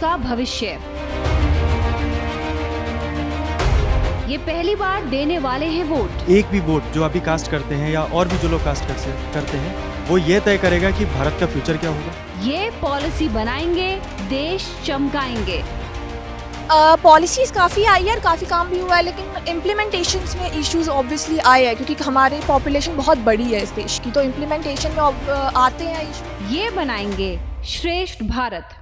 का भविष्य ये पहली बार देने वाले हैं वोट एक भी वोट जो अभी कास्ट करते हैं या और भी जो लोग कास्ट करते हैं वो ये तय करेगा कि भारत का फ्यूचर क्या होगा ये पॉलिसी बनाएंगे देश चमकाएंगे पॉलिसीज काफ़ी आई है और काफ़ी काम भी हुआ है लेकिन इम्प्लीमेंटेशन में इश्यूज ऑब्वियसली आए हैं क्योंकि हमारे पॉपुलेशन बहुत बड़ी है इस देश की तो इम्प्लीमेंटेशन में आते हैं ये बनाएंगे श्रेष्ठ भारत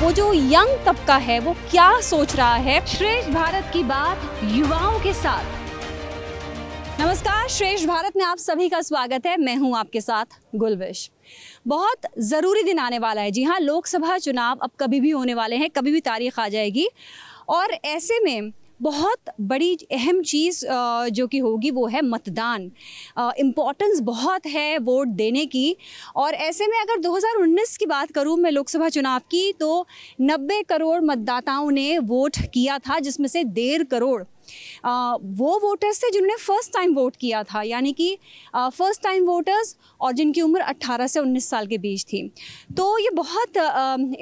वो जो यंग तबका है वो क्या सोच रहा है श्रेष्ठ भारत की बात युवाओं के साथ नमस्कार श्रेष्ठ भारत में आप सभी का स्वागत है मैं हूं आपके साथ गुलविश बहुत ज़रूरी दिन आने वाला है जी हाँ लोकसभा चुनाव अब कभी भी होने वाले हैं कभी भी तारीख आ जाएगी और ऐसे में बहुत बड़ी अहम चीज़ जो कि होगी वो है मतदान इम्पोर्टेंस बहुत है वोट देने की और ऐसे में अगर 2019 की बात करूँ मैं लोकसभा चुनाव की तो 90 करोड़ मतदाताओं ने वोट किया था जिसमें से डेढ़ करोड़ वो वोटर्स थे जिन्होंने फ़र्स्ट टाइम वोट किया था यानी कि फ़र्स्ट टाइम वोटर्स और जिनकी उम्र 18 से 19 साल के बीच थी तो ये बहुत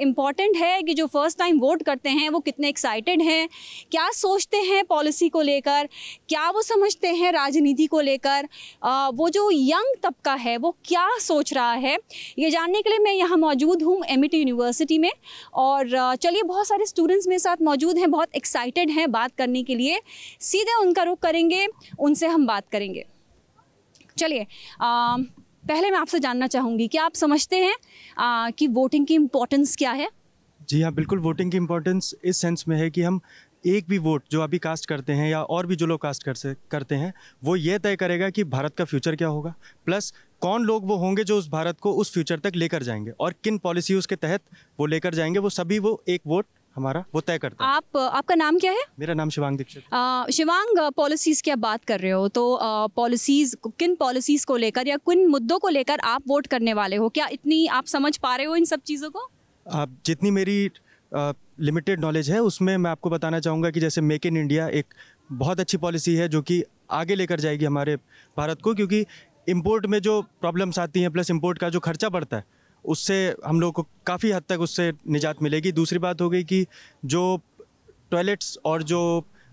इम्पॉर्टेंट है कि जो फ़र्स्ट टाइम वोट करते हैं वो कितने एक्साइटेड हैं क्या सोचते हैं पॉलिसी को लेकर क्या वो समझते हैं राजनीति को लेकर वो जो यंग तबका है वो क्या सोच रहा है ये जानने के लिए मैं यहाँ मौजूद हूँ एम यूनिवर्सिटी e में और चलिए बहुत सारे स्टूडेंट्स मेरे साथ मौजूद हैं बहुत एक्साइटेड हैं बात करने के लिए सीधे उनका रुख करेंगे उनसे हम बात करेंगे चलिए पहले मैं आपसे जानना चाहूँगी कि आप समझते हैं आ, कि वोटिंग की इम्पोर्टेंस क्या है जी हाँ बिल्कुल वोटिंग की इम्पोर्टेंस इस सेंस में है कि हम एक भी वोट जो अभी कास्ट करते हैं या और भी जो लोग कास्ट कर से करते हैं वो ये तय करेगा कि भारत का फ्यूचर क्या होगा प्लस कौन लोग वो होंगे जो उस भारत को उस फ्यूचर तक लेकर जाएंगे और किन पॉलिसी उसके तहत वो लेकर जाएंगे वो सभी वो एक वोट हमारा वो तय करता है आप आपका नाम क्या है मेरा नाम शिवांग दीक्षित शिवांग पॉलिसीज़ की आप बात कर रहे हो तो पॉलिसीज़ किन पॉलिसीज़ को लेकर या किन मुद्दों को लेकर आप वोट करने वाले हो क्या इतनी आप समझ पा रहे हो इन सब चीज़ों को आप जितनी मेरी लिमिटेड नॉलेज है उसमें मैं आपको बताना चाहूँगा कि जैसे मेक इन इंडिया एक बहुत अच्छी पॉलिसी है जो कि आगे लेकर जाएगी हमारे भारत को क्योंकि इम्पोर्ट में जो प्रॉब्लम्स आती हैं प्लस इम्पोर्ट का जो खर्चा बढ़ता है उससे हम लोग को काफ़ी हद तक उससे निजात मिलेगी दूसरी बात हो गई कि जो टॉयलेट्स और जो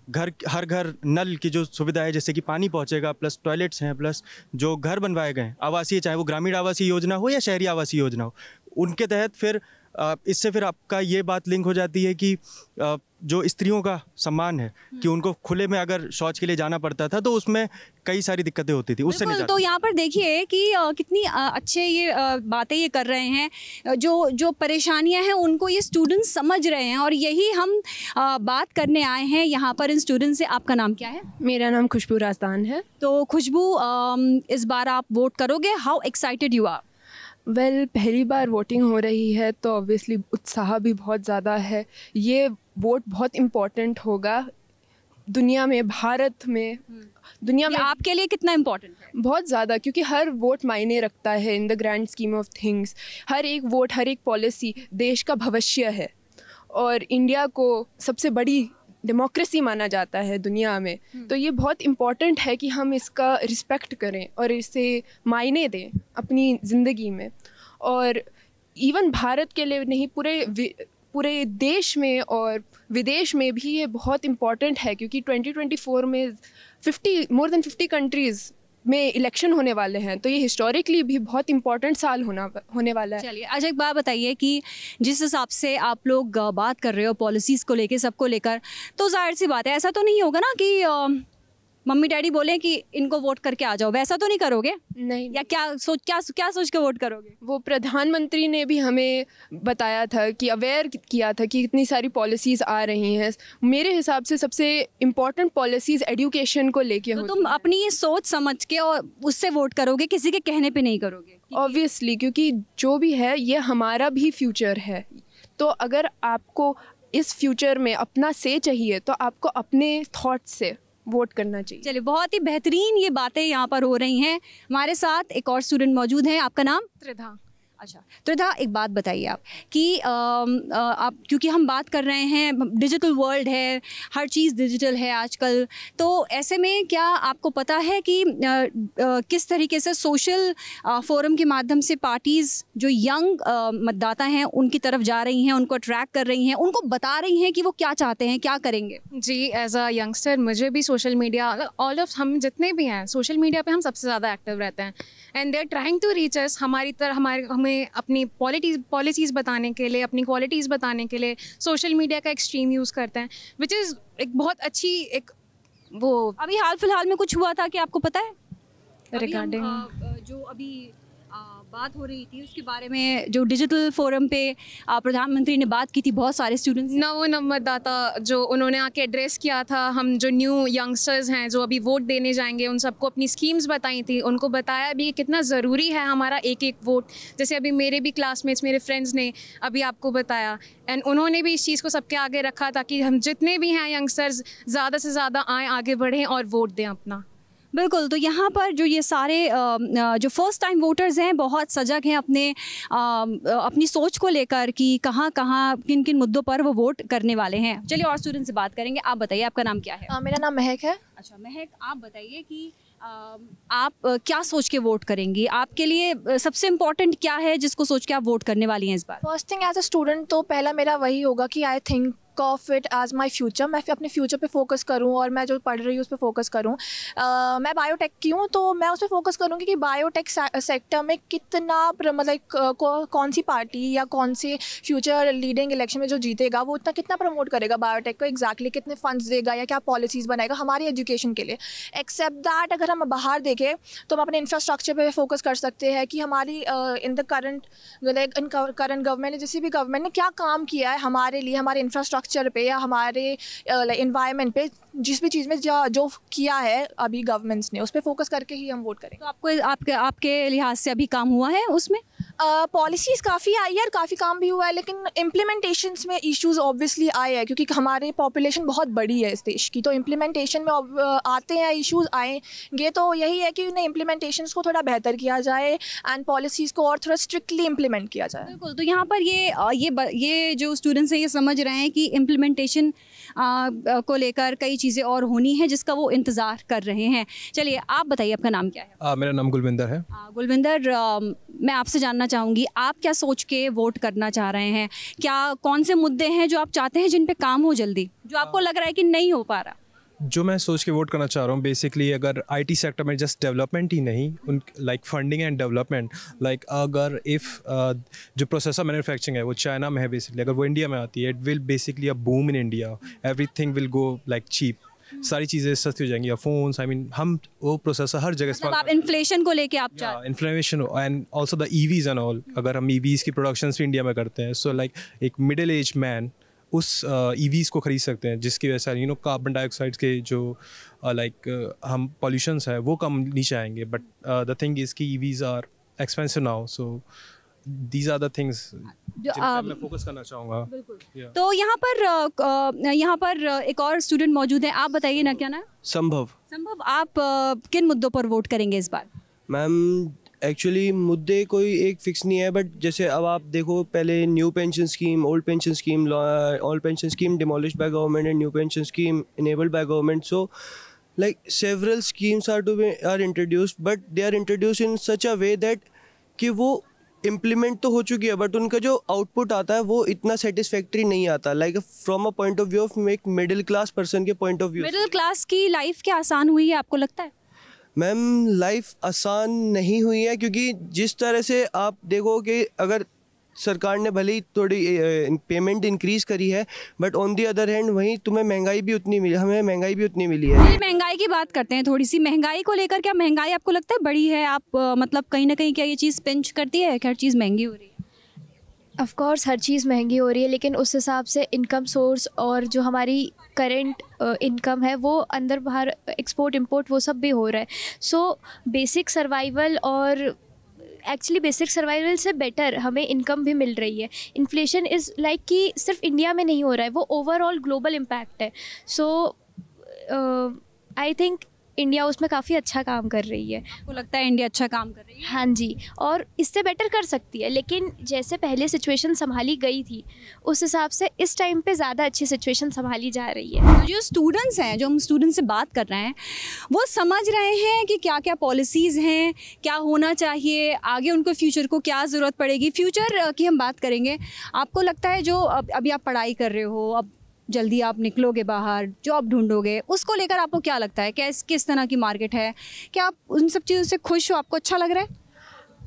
घर हर घर नल की जो सुविधा है जैसे कि पानी पहुंचेगा प्लस टॉयलेट्स हैं प्लस जो घर बनवाए गए आवासीय चाहे वो ग्रामीण आवासीय योजना हो या शहरी आवासीय योजना हो उनके तहत फिर इससे फिर आपका ये बात लिंक हो जाती है कि जो स्त्रियों का सम्मान है हम्म। कि उनको खुले में अगर शौच के लिए जाना पड़ता था तो उसमें कई सारी दिक्कतें होती थी उससे नहीं तो यहाँ पर देखिए कि कितनी अच्छे ये बातें ये कर रहे हैं जो जो परेशानियाँ हैं उनको ये स्टूडेंट्स समझ रहे हैं और यही हम बात करने आए हैं यहाँ पर इन स्टूडेंट से आपका नाम क्या है मेरा नाम खुशबू राजस्थान है तो खुशबू इस बार आप वोट करोगे how excited you are well well, पहली बार वोटिंग हो रही है तो ऑब्वियसली उत्साह भी बहुत ज़्यादा है ये वोट बहुत इम्पोर्टेंट होगा दुनिया में भारत में हम्म। दुनिया में आपके लिए कितना इम्पोर्टेंट है बहुत ज़्यादा क्योंकि हर वोट मायने रखता है in the grand scheme of things हर एक वोट हर एक पॉलिसी देश का भविष्य है और इंडिया को सबसे बड़ी डेमोक्रेसी माना जाता है दुनिया में हम्म। तो ये बहुत इम्पॉर्टेंट है कि हम इसका रिस्पेक्ट करें और इसे मायने दें अपनी ज़िंदगी में और इवन भारत के लिए नहीं पूरे पूरे देश में और विदेश में भी ये बहुत इम्पॉर्टेंट है क्योंकि 2024 में 50 मोर देन 50 कंट्रीज़ में इलेक्शन होने वाले हैं तो ये हिस्टोरिकली भी बहुत इंपॉर्टेंट साल होना होने वाला है चलिए अच्छा एक बात बताइए कि जिस हिसाब से आप लोग बात कर रहे हो पॉलिसीज़ को लेके सबको लेकर तो जाहिर सी बात है ऐसा तो नहीं होगा ना कि मम्मी डैडी बोले कि इनको वोट करके आ जाओ वैसा तो नहीं करोगे नहीं या क्या सोच क्या क्या सोच के वोट करोगे वो प्रधानमंत्री ने भी हमें बताया था कि अवेयर किया था कि इतनी सारी पॉलिसीज़ आ रही हैं मेरे हिसाब से सबसे इम्पोर्टेंट पॉलिसीज़ एडुकेशन को लेके तो तुम अपनी ये सोच समझ के और उससे वोट करोगे किसी के कहने पर नहीं करोगे ऑब्वियसली क्योंकि जो भी है ये हमारा भी फ्यूचर है तो अगर आपको इस फ्यूचर में अपना से चाहिए तो आपको अपने थॉट से वोट करना चाहिए चलिए बहुत ही बेहतरीन ये बातें यहाँ पर हो रही हैं हमारे साथ एक और स्टूडेंट मौजूद हैं आपका नाम त्रिधा अच्छा त्रिधा तो एक बात बताइए आप कि आ, आप क्योंकि हम बात कर रहे हैं डिजिटल वर्ल्ड है हर चीज़ डिजिटल है आजकल तो ऐसे में क्या आपको पता है कि आ, आ, किस तरीके से सोशल फोरम के माध्यम से पार्टीज़ जो यंग मतदाता हैं उनकी तरफ जा रही हैं उनको अट्रैक्ट कर रही हैं उनको बता रही हैं कि वो क्या चाहते हैं क्या करेंगे जी एज अ यंगस्टर मुझे भी सोशल मीडिया ऑल ऑफ हम जितने भी हैं सोशल मीडिया पर हम सबसे ज़्यादा एक्टिव रहते हैं and they're trying to reach हमारी तरह हमारे हम हमें अपनी पॉलिटीज पॉलिसीज़ बताने के लिए अपनी क्वालिटीज़ बताने के लिए सोशल मीडिया का एक्सट्रीम यूज़ करते हैं विच इज़ एक बहुत अच्छी एक वो अभी हाल फिलहाल में कुछ हुआ था कि आपको पता है रिगार्डिंग जो अभी बात हो रही थी उसके बारे में जो डिजिटल फोरम पे प्रधानमंत्री ने बात की थी बहुत सारे स्टूडेंट्स नवो मतदाता जो उन्होंने आके एड्रेस किया था हम जो न्यू यंगस्टर्स हैं जो अभी वोट देने जाएंगे उन सबको अपनी स्कीम्स बताई थी उनको बताया भी कितना ज़रूरी है हमारा एक एक वोट जैसे अभी मेरे भी क्लासमेट्स मेरे फ्रेंड्स ने अभी आपको बताया एंड उन्होंने भी इस चीज़ को सबके आगे रखा ताकि हम जितने भी हैं यंगस्टर्स ज़्यादा से ज़्यादा आएँ आगे बढ़ें और वोट दें अपना बिल्कुल तो यहाँ पर जो ये सारे जो फर्स्ट टाइम वोटर्स हैं बहुत सजग हैं अपने अपनी सोच को लेकर कि कहाँ कहाँ किन किन मुद्दों पर वो वोट करने वाले हैं चलिए और स्टूडेंट से बात करेंगे आप बताइए आपका नाम क्या है आ, हाँ, मेरा नाम महक है अच्छा महक आप बताइए कि आप क्या सोच के वोट करेंगी आपके लिए सबसे इम्पोर्टेंट क्या है जिसको सोच के आप वोट करने वाली हैं इस बार first thing as a student तो पहला मेरा वही होगा कि I think of it as my future मैं अपने फ्यूचर पे फोकस करूँ और मैं जो पढ़ रही हूँ उस पर फोकस करूँ uh, मैं बायोटेक की हूँ तो मैं उस पर फोकस करूँगी कि बायोटेक सेक्टर में कितना मतलब कौन सी पार्टी या कौन सी फ्यूचर लीडिंग इलेक्शन में जो जीतेगा वो उतना कितना प्रमोट करेगा बायोटेक को एग्जैक्टली exactly, कितने फंड्स देगा या क्या पॉलिसीज़ बनाएगा हमारी एजुकेशन के लिए एक्सेप्ट दैट अगर हम बाहर देखें तो हम अपने इंफ्रास्ट्रक्चर पर फोकस कर सकते हैं कि हमारी in the current like in current government ने जिस भी गवर्नमेंट ने क्या काम किया है हमारे लिए हमारे इंफ्रास्ट्रक्चर स्ट्रक्चर पे या हमारे इन्वायरमेंट पे जिस भी चीज़ में जो जो किया है अभी गवर्नमेंट्स ने उस पर फोकस करके ही हम वोट करेंगे तो आपको आपके आपके लिहाज से अभी काम हुआ है उसमें पॉलिसीज़ काफ़ी आई है और काफ़ी काम भी हुआ है लेकिन इम्प्लीमेंटेशन में इश्यूज ऑब्वियसली आए हैं क्योंकि हमारे पॉपुलेशन बहुत बड़ी है इस देश की तो इम्प्लीमेंटेशन में आते हैं इश्यूज आएंगे तो यही है कि उन्हें इम्प्लीमेंटेशन को थोड़ा बेहतर किया जाए एंड पॉलिसीज़ को और थोड़ा स्ट्रिक्टली इम्प्लीमेंट किया जाए बिल्कुल तो यहाँ पर ये ये ये जो स्टूडेंट्स हैं ये समझ रहे हैं कि इम्प्लीमेंटेशन को लेकर कई चीज़ें और होनी है जिसका वो इंतज़ार कर रहे हैं चलिए आप बताइए आपका नाम क्या है आ, मेरा नाम गुलविंदर है गुलविंदर मैं आपसे जानना चाहूँगी आप क्या सोच के वोट करना चाह रहे हैं क्या कौन से मुद्दे हैं जो आप चाहते हैं जिन पे काम हो जल्दी जो हाँ। आपको लग रहा है कि नहीं हो पा रहा जो मैं सोच के वोट करना चाह रहा हूँ बेसिकली अगर आईटी सेक्टर में जस्ट डेवलपमेंट ही नहीं उन like funding and development like अगर इफ़ जो प्रोसेसर मैन्युफैक्चरिंग है वो चाइना में है बेसिकली अगर वो इंडिया में आती है it will basically a boom in India everything will go like cheap सारी चीज़ें सस्ती हो जाएंगी या फोन आई मीन हम वो प्रोसेसर हर जगह मतलब आप इन्फ्लेशन को लेके आप हैं inflation and also the EVs and all अगर हम ईवीज e की प्रोडक्शन भी इंडिया में करते हैं सो लाइक एक मिडिल एज मैन उस ईवीज uh, e को खरीद सकते हैं जिसकी वजह से यू नो कार्बन डाइऑक्साइड के जो लाइक uh, like, uh, हम पॉल्यूशंस है वो कम नीचे आएंगे बट द थिंग इज़ की EVs are expensive now so these are the things मैं फोकस करना चाहूँगा तो यहाँ पर यहाँ पर एक और स्टूडेंट मौजूद है आप बताइए ना क्या ना संभव संभव आप किन मुद्दों पर वोट करेंगे इस बार मैम एक्चुअली मुद्दे कोई एक फिक्स नहीं है बट जैसे अब आप देखो पहले new pension scheme old pension scheme old pension scheme demolish by government and new pension scheme enabled by government so like several schemes are to be are introduced but they are introduced in such a way that कि वो implement तो हो चुकी है but उनका जो output आता है वो इतना सेटिस्फेक्ट्री नहीं आता like from a point of view of एक मिडिल क्लास पर्सन के point of view middle class की लाइफ क्या आसान हुई है आपको लगता है मैम लाइफ आसान नहीं हुई है क्योंकि जिस तरह से आप देखो कि अगर सरकार ने भले ही थोड़ी पेमेंट इंक्रीज करी है but on the other hand वहीं तुम्हें महंगाई भी उतनी मिली हमें महंगाई भी उतनी मिली है महंगाई की बात करते हैं थोड़ी सी महंगाई को लेकर क्या महंगाई आपको लगता है बड़ी है आप मतलब कहीं ना कहीं क्या ये चीज़ पिंच करती है हर चीज़ महंगी हो रही है ऑफ़ हर चीज़ महंगी हो रही है लेकिन उस हिसाब से इनकम सोर्स और जो हमारी करेंट इनकम है वो अंदर बाहर एक्सपोर्ट इंपोर्ट वो सब भी हो रहा है सो बेसिक सर्वाइवल और एक्चुअली बेसिक सर्वाइवल से बेटर हमें इनकम भी मिल रही है इन्फ्लेशन इज़ लाइक कि सिर्फ इंडिया में नहीं हो रहा है वो ओवरऑल ग्लोबल इम्पैक्ट है सो आई थिंक इंडिया उसमें काफ़ी अच्छा काम कर रही है आपको लगता है इंडिया अच्छा काम कर रही है हाँ जी और इससे बेटर कर सकती है लेकिन जैसे पहले सिचुएशन संभाली गई थी उस हिसाब से इस टाइम पे ज़्यादा अच्छी सिचुएशन संभाली जा रही है जो स्टूडेंट्स हैं जो हम स्टूडेंट से बात कर रहे हैं वो समझ रहे हैं कि क्या क्या पॉलिसीज़ हैं क्या होना चाहिए आगे उनको फ्यूचर को क्या ज़रूरत पड़ेगी फ्यूचर की हम बात करेंगे आपको लगता है जो अभी आप पढ़ाई कर रहे हो अब जल्दी आप निकलोगे बाहर जॉब ढूंढोगे उसको लेकर आपको क्या लगता है कैस किस तरह की मार्केट है क्या आप उन सब चीज़ों से खुश हो आपको अच्छा लग रहा है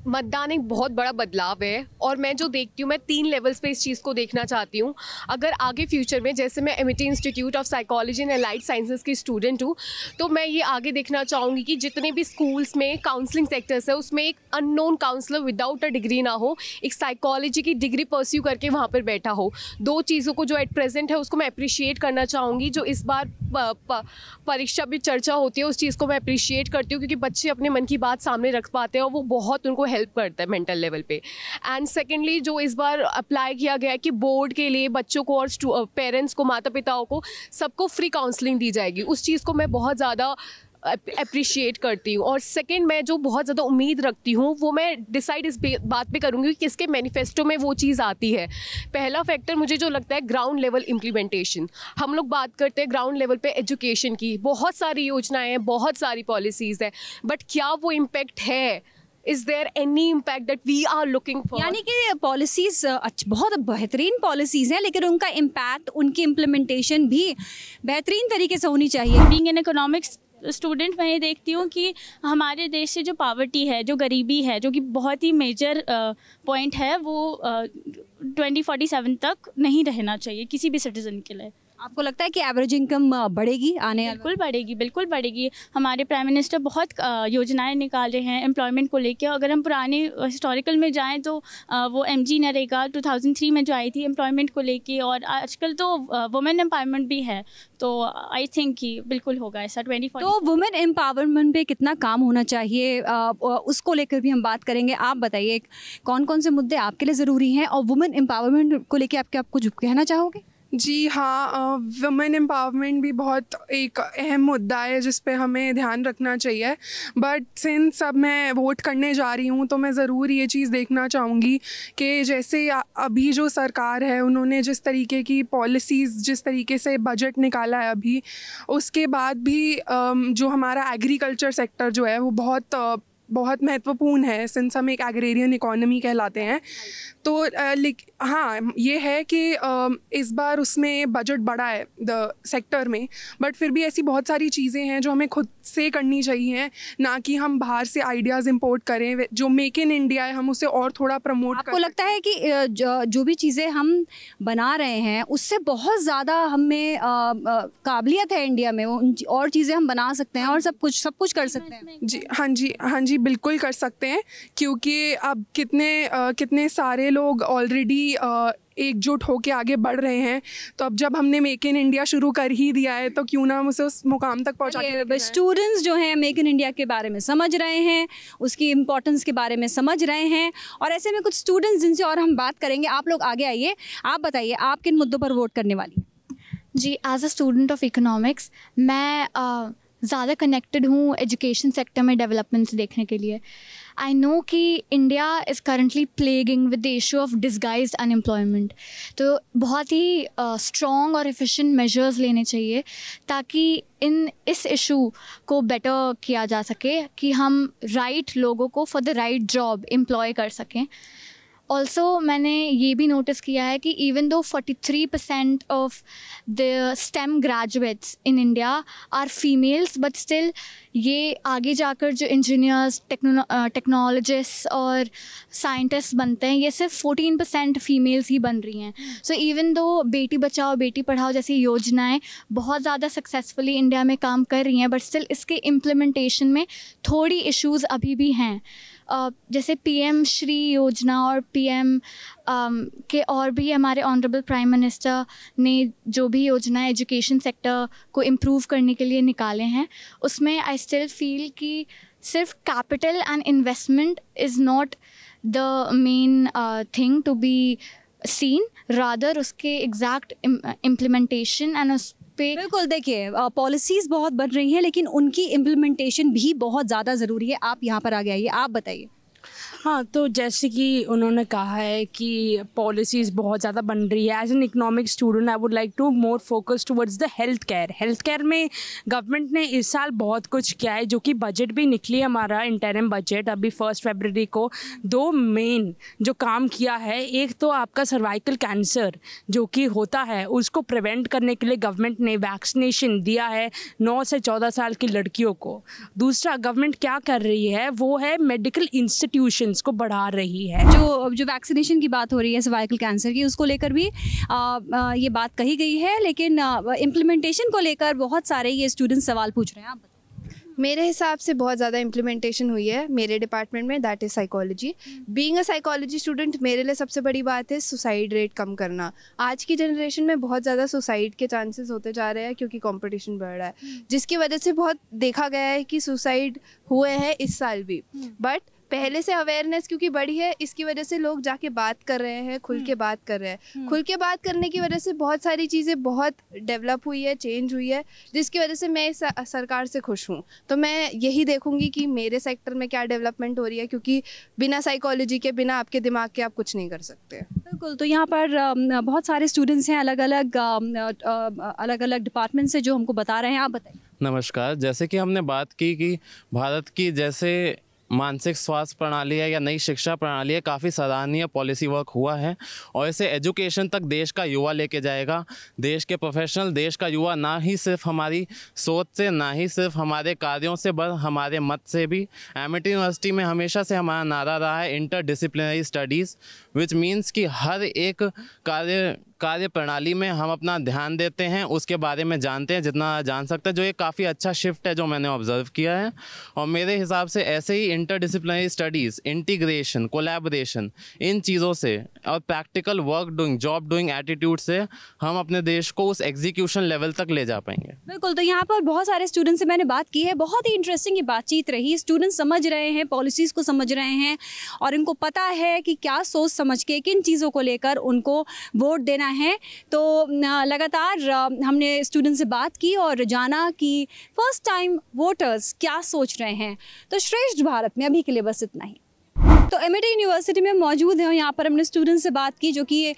मतदान एक बहुत बड़ा बदलाव है और मैं जो देखती हूँ मैं तीन लेवल्स पे इस चीज़ को देखना चाहती हूँ अगर आगे फ्यूचर में जैसे मैं Amity institute of psychology and allied sciences की स्टूडेंट हूँ तो मैं ये आगे देखना चाहूँगी कि जितने भी स्कूल्स में काउंसलिंग सेक्टर्स है उसमें एक unknown counsellor without a degree ना हो एक साइकोलॉजी की डिग्री परस्यू करके वहाँ पर बैठा हो दो चीज़ों को जो एट प्रेजेंट है उसको मैं अप्रिशिएट करना चाहूँगी जो इस बार परीक्षा पर चर्चा होती है उस चीज़ को मैं अप्रिशिएट करती हूँ क्योंकि बच्चे अपने मन की बात सामने रख पाते हैं और वो बहुत उनको हेल्प करता है मेंटल लेवल पे एंड सेकेंडली जो इस बार अप्लाई किया गया है कि बोर्ड के लिए बच्चों को और पेरेंट्स को माता पिताओं को सबको फ्री काउंसलिंग दी जाएगी उस चीज़ को मैं बहुत ज़्यादा अप्रिशिएट करती हूँ और सेकेंड मैं जो बहुत ज़्यादा उम्मीद रखती हूँ वो मैं डिसाइड इस बात पे करूँगी कि किसके मैनिफेस्टो में वो चीज़ आती है पहला फैक्टर मुझे जो लगता है ग्राउंड लेवल इम्प्लीमेंटेशन हम लोग बात करते हैं ग्राउंड लेवल पे एजुकेशन की बहुत सारी योजनाएं हैं बहुत सारी पॉलिसीज़ हैं बट क्या वो इम्पेक्ट है is there any impact that we are looking for यानी कि पॉलिसीज बहुत बेहतरीन पॉलिसीज हैं लेकिन उनका इम्पैक्ट उनकी इम्प्लीमेंटेशन भी बेहतरीन तरीके से होनी चाहिए बींग एन इकोनॉमिक्स स्टूडेंट मैं ये देखती हूँ कि हमारे देश से जो पावर्टी है जो गरीबी है जो कि बहुत ही मेजर पॉइंट है वो ट्वेंटी फोर्टी सेवन तक नहीं रहना चाहिए किसी भी सिटीज़न के लिए आपको लगता है कि एवरेज इनकम बढ़ेगी आने बिल्कुल बढ़ेगी बिल्कुल बढ़ेगी हमारे प्राइम मिनिस्टर बहुत योजनाएं निकाल रहे हैं एम्प्लॉयमेंट को लेकर अगर हम पुराने हिस्टोरिकल में जाएँ तो वो एम जी नरेगा टू में जो आई थी एम्प्लॉयमेंट को लेके और आजकल तो वुमेन एम्पावरमेंट भी है तो आई थिंक कि बिल्कुल होगा ऐसा ट्वेंटी तो वुमेन एम्पावरमेंट पे कितना काम होना चाहिए उसको लेकर भी हम बात करेंगे आप बताइए कौन कौन से मुद्दे आपके लिए ज़रूरी हैं और वुमेन एम्पावरमेंट को लेकर आप क्या कुछ कहना चाहोगे जी हाँ वुमेन एम्पावरमेंट भी बहुत एक अहम मुद्दा है जिस पे हमें ध्यान रखना चाहिए बट सिंस अब मैं वोट करने जा रही हूँ तो मैं ज़रूर ये चीज़ देखना चाहूँगी कि जैसे अभी जो सरकार है उन्होंने जिस तरीके की पॉलिसीज़ जिस तरीके से बजट निकाला है अभी उसके बाद भी जो हमारा एग्रीकल्चर सेक्टर जो है वो बहुत बहुत महत्वपूर्ण है सिंस हम एक एग्रेरियन इकोनॉमी कहलाते हैं तो हाँ ये है कि इस बार उसमें बजट बढ़ा है द सेक्टर में बट फिर भी ऐसी बहुत सारी चीज़ें हैं जो हमें खुद से करनी चाहिए ना कि हम बाहर से आइडियाज़ इम्पोर्ट करें जो मेक इन इंडिया है हम उसे और थोड़ा प्रमोट आपको लगता है कि जो भी चीज़ें हम बना रहे हैं उससे बहुत ज़्यादा हमें काबिलियत है इंडिया में और चीज़ें हम बना सकते हैं और सब कुछ सब कुछ कर सकते हैं जी हाँ जी हाँ जी बिल्कुल कर सकते हैं क्योंकि अब कितने आ, कितने सारे लोग ऑलरेडी एकजुट होकर आगे बढ़ रहे हैं तो अब जब हमने मेक इन इंडिया शुरू कर ही दिया है तो क्यों ना हम उसे उस मुकाम तक पहुँचा स्टूडेंट्स जो हैं मेक इन इंडिया के बारे में समझ रहे हैं उसकी इम्पोर्टेंस के बारे में समझ रहे हैं और ऐसे में कुछ स्टूडेंट्स जिनसे और हम बात करेंगे आप लोग आगे आइए आप बताइए आप किन मुद्दों पर वोट करने वाली जी as a student of economics मैं uh, ज़्यादा कनेक्टेड हूँ एजुकेशन सेक्टर में डेवलपमेंट्स देखने के लिए आई नो कि India is currently plaguing with the issue of disguise unemployment तो बहुत ही स्ट्रॉन्ग uh, और एफिशिएंट मेजर्स लेने चाहिए ताकि इन इस इशू को बेटर किया जा सके कि हम राइट right लोगों को for the right job employ कर सकें ऑल्सो मैंने ये भी नोटिस किया है कि even though 43 percent of the STEM graduates in India are females but still ये आगे जाकर जो इंजीनियर्स टेक्नोलॉजिस्ट uh, और साइंटिस्ट बनते हैं ये सिर्फ 14 परसेंट फीमेल्स ही बन रही हैं सो इवन दो बेटी बचाओ बेटी पढ़ाओ जैसी योजनाएं बहुत ज़्यादा सक्सेसफुली इंडिया में काम कर रही हैं बट स्टिल इसके इम्प्लीमेंटेशन में थोड़ी इश्यूज़ अभी भी हैं जैसे पीएम श्री योजना और पीएम के और भी हमारे ऑनरेबल प्राइम मिनिस्टर ने जो भी योजना एजुकेशन सेक्टर को इम्प्रूव करने के लिए निकाले हैं उसमें आई स्टिल फील कि सिर्फ capital and investment is not the main thing to be seen rather उसके एग्जैक्ट इम्प्लीमेंटेशन एंड उस पे बिल्कुल देखिए पॉलिसीज बहुत बन रही हैं लेकिन उनकी इम्प्लीमेंटेशन भी बहुत ज़्यादा ज़रूरी है आप यहाँ पर आगे आइए आप बताइए हाँ तो जैसे कि उन्होंने कहा है कि पॉलिसीज़ बहुत ज़्यादा बन रही है as an economic student I would like to more focus towards the health care health care में गवर्नमेंट ने इस साल बहुत कुछ किया है जो कि बजट भी निकली हमारा इंटरम बजट अभी फर्स्ट फेबररी को दो मेन जो काम किया है एक तो आपका सर्वाइकल कैंसर जो कि होता है उसको प्रिवेंट करने के लिए गवर्नमेंट ने वैक्सीनेशन दिया है नौ से चौदह साल की लड़कियों को दूसरा गवर्नमेंट क्या कर रही है वो है मेडिकल इंस्टीट्यूशन इंसिडेंस को बढ़ा रही है जो जो वैक्सीनेशन की बात हो रही है सर्वाइकल कैंसर की उसको लेकर भी आ, आ, ये बात कही गई है लेकिन इम्प्लीमेंटेशन को लेकर बहुत सारे ये स्टूडेंट्स सवाल पूछ रहे हैं आप मेरे हिसाब से बहुत ज़्यादा इम्प्लीमेंटेशन हुई है मेरे डिपार्टमेंट में that is psychology being a psychology student मेरे लिए सबसे बड़ी बात है सुसाइड रेट कम करना आज की जनरेशन में बहुत ज़्यादा सुसाइड के चांसेस होते जा रहे हैं क्योंकि कंपटीशन बढ़ रहा है जिसकी वजह से बहुत देखा गया है कि सुसाइड हुए हैं इस साल भी बट हम्म। पहले से अवेयरनेस क्योंकि बढ़ी है इसकी वजह से लोग जाके बात कर रहे हैं खुल के हम्म। बात कर रहे हैं हम्म। खुल के बात करने की वजह से बहुत सारी चीज़ें बहुत डेवलप हुई है चेंज हुई है जिसकी वजह से मैं सरकार से खुश हूँ तो मैं यही देखूँगी कि मेरे सेक्टर में क्या डेवलपमेंट हो रही है क्योंकि बिना साइकोलॉजी के बिना आपके दिमाग के आप कुछ नहीं कर सकते बिल्कुल तो यहाँ पर बहुत सारे स्टूडेंट्स हैं अलग अलग अलग अलग डिपार्टमेंट से जो हमको बता रहे हैं आप बताइए नमस्कार जैसे कि हमने बात की कि भारत की जैसे मानसिक स्वास्थ्य प्रणाली है या नई शिक्षा प्रणाली है काफ़ी सराहनीय पॉलिसी वर्क हुआ है और इसे एजुकेशन तक देश का युवा लेके जाएगा देश के प्रोफेशनल देश का युवा ना ही सिर्फ हमारी सोच से ना ही सिर्फ हमारे कार्यों से बल हमारे मत से भी एम यूनिवर्सिटी में हमेशा से हमारा नारा रहा है inter disciplinary studies which means कि हर एक कार्य कार्य प्रणाली में हम अपना ध्यान देते हैं उसके बारे में जानते हैं जितना जान सकते हैं जो ये काफ़ी अच्छा शिफ्ट है जो मैंने ऑब्जर्व किया है और मेरे हिसाब से ऐसे ही इंटर स्टडीज़ इंटीग्रेशन कोलैबोरेशन इन चीज़ों से और practical work doing job doing attitude से हम अपने देश को उस एग्जीक्यूशन लेवल तक ले जा पाएंगे बिल्कुल तो यहाँ पर बहुत सारे स्टूडेंट से मैंने बात की है बहुत ही इंटरेस्टिंग ये बातचीत रही स्टूडेंट समझ रहे हैं पॉलिसीज़ को समझ रहे हैं और इनको पता है कि क्या सोच समझ के किन चीज़ों को लेकर उनको वोट देना आए है तो लगातार हमने स्टूडेंट से बात की और जाना कि फ़र्स्ट टाइम वोटर्स क्या सोच रहे हैं तो श्रेष्ठ भारत में अभी के लिए बस इतना ही तो एम यूनिवर्सिटी में मौजूद हैं यहाँ पर हमने स्टूडेंट्स से बात की जो कि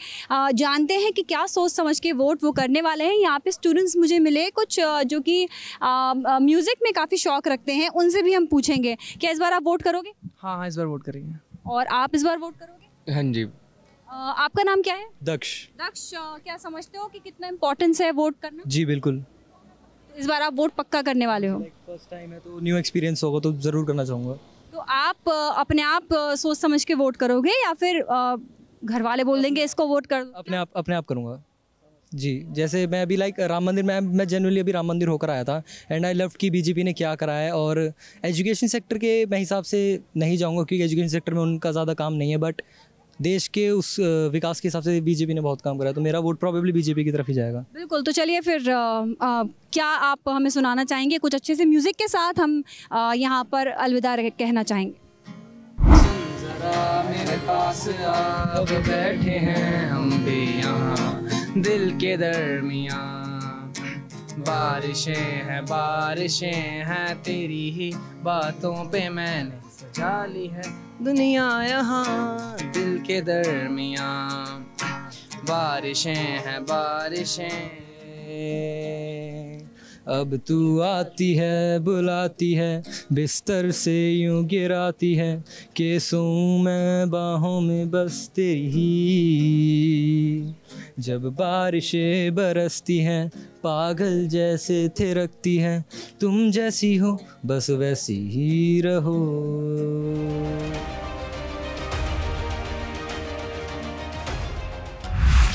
जानते हैं कि क्या सोच समझ के वोट वो करने वाले हैं यहाँ पे स्टूडेंट्स मुझे मिले कुछ जो कि म्यूज़िक में काफ़ी शौक रखते हैं उनसे भी हम पूछेंगे क्या इस बार आप वोट करोगे हाँ हाँ इस बार वोट करेंगे और आप इस बार वोट करोगे हाँ जी आपका नाम क्या है दक्ष दक्ष क्या समझते हो कि कितना इम्पोर्टेंस है वोट करना जी बिल्कुल इस बार आप वोट पक्का करने वाले हो फर्स्ट टाइम है तो न्यू एक्सपीरियंस होगा तो ज़रूर करना चाहूँगा तो आप अपने आप सोच समझ के वोट करोगे या फिर घर वाले बोल देंगे इसको वोट कर अपने आप अपने आप करूँगा जी जैसे मैं अभी लाइक राम मंदिर में मैं जनरली अभी राम मंदिर होकर आया था एंड आई लव कि बीजेपी ने क्या करा है और एजुकेशन सेक्टर के मैं हिसाब से नहीं जाऊंगा क्योंकि एजुकेशन सेक्टर में उनका ज़्यादा काम नहीं है बट देश के उस विकास के हिसाब से बीजेपी ने बहुत काम करा तो मेरा वोट प्रॉबेबली बीजेपी की तरफ ही जाएगा बिल्कुल तो चलिए फिर आ, आ, क्या आप हमें सुनाना चाहेंगे कुछ अच्छे से म्यूज़िक के साथ हम आ, यहाँ पर अलविदा कहना चाहेंगे मेरे पास अब बैठे हैं हम भी यहाँ दिल के दरमिया बारिशें हैं बारिशें हैं तेरी ही बातों पे मैंने जाली है दुनिया यहाँ दिल के दरमिया बारिशें हैं बारिशें अब तू आती है बुलाती है बिस्तर से यूं गिराती है केसों मैं बाहों में बस तेरी ही जब बारिशें बरसती हैं पागल जैसे थिरकती हैं तुम जैसी हो बस वैसी ही रहो